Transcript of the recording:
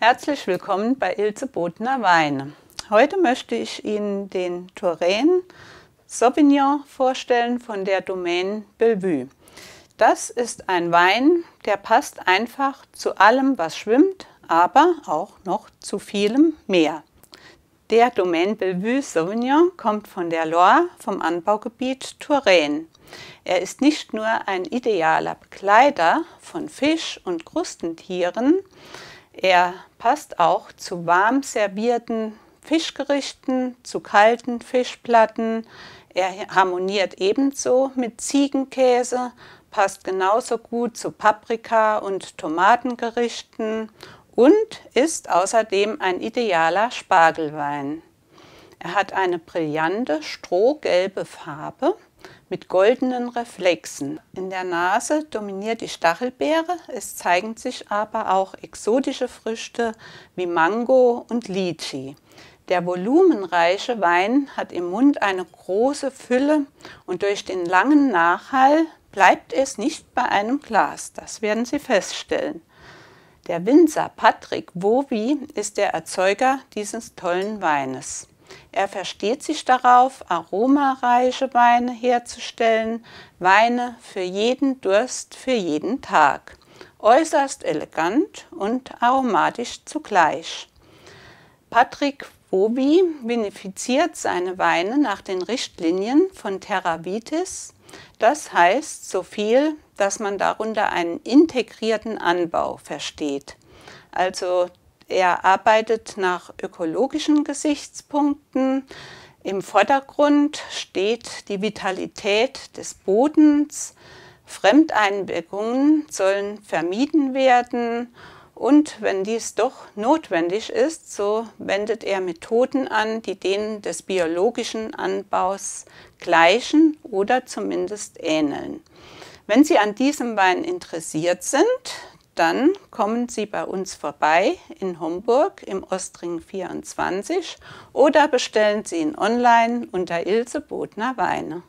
Herzlich willkommen bei Ilse Botner Weine. Heute möchte ich Ihnen den Touraine Sauvignon vorstellen von der Domaine Bellevue. Das ist ein Wein, der passt einfach zu allem, was schwimmt, aber auch noch zu vielem mehr. Der Domaine Bellevue Sauvignon kommt von der Loire vom Anbaugebiet Touraine. Er ist nicht nur ein idealer Begleiter von Fisch und Krustentieren, er passt auch zu warm servierten Fischgerichten, zu kalten Fischplatten. Er harmoniert ebenso mit Ziegenkäse, passt genauso gut zu Paprika- und Tomatengerichten und ist außerdem ein idealer Spargelwein. Er hat eine brillante strohgelbe Farbe mit goldenen Reflexen. In der Nase dominiert die Stachelbeere, es zeigen sich aber auch exotische Früchte wie Mango und Lychee. Der volumenreiche Wein hat im Mund eine große Fülle und durch den langen Nachhall bleibt es nicht bei einem Glas, das werden Sie feststellen. Der Winzer Patrick Wowi ist der Erzeuger dieses tollen Weines. Er versteht sich darauf, aromareiche Weine herzustellen, Weine für jeden Durst, für jeden Tag, äußerst elegant und aromatisch zugleich. Patrick Wobi vinifiziert seine Weine nach den Richtlinien von Terra Vitis, das heißt so viel, dass man darunter einen integrierten Anbau versteht. Also er arbeitet nach ökologischen Gesichtspunkten. Im Vordergrund steht die Vitalität des Bodens. Fremdeinwirkungen sollen vermieden werden. Und wenn dies doch notwendig ist, so wendet er Methoden an, die denen des biologischen Anbaus gleichen oder zumindest ähneln. Wenn Sie an diesem Wein interessiert sind, dann kommen Sie bei uns vorbei in Homburg im Ostring 24 oder bestellen Sie ihn online unter Ilse Bodner Weine.